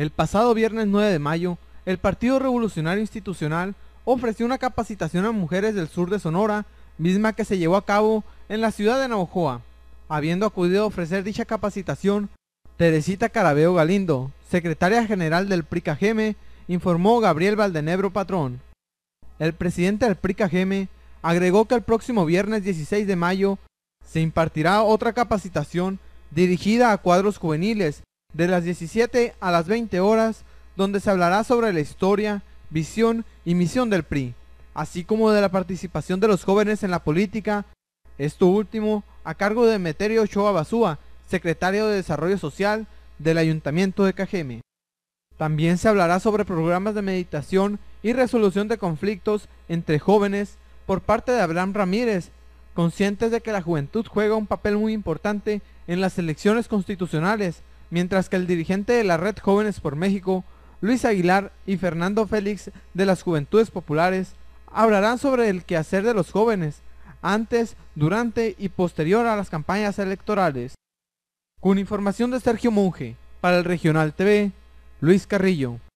El pasado viernes 9 de mayo, el Partido Revolucionario Institucional ofreció una capacitación a mujeres del sur de Sonora, misma que se llevó a cabo en la ciudad de Navojoa. Habiendo acudido a ofrecer dicha capacitación, Teresita Carabeo Galindo, secretaria general del GM, informó Gabriel Valdenebro Patrón. El presidente del PRICAGM agregó que el próximo viernes 16 de mayo se impartirá otra capacitación dirigida a cuadros juveniles de las 17 a las 20 horas, donde se hablará sobre la historia, visión y misión del PRI, así como de la participación de los jóvenes en la política, esto último a cargo de Meterio Ochoa Basúa, secretario de Desarrollo Social del Ayuntamiento de Cajeme. También se hablará sobre programas de meditación y resolución de conflictos entre jóvenes por parte de Abraham Ramírez, conscientes de que la juventud juega un papel muy importante en las elecciones constitucionales, mientras que el dirigente de la Red Jóvenes por México, Luis Aguilar y Fernando Félix de las Juventudes Populares, hablarán sobre el quehacer de los jóvenes antes, durante y posterior a las campañas electorales. Con información de Sergio Monge, para el Regional TV, Luis Carrillo.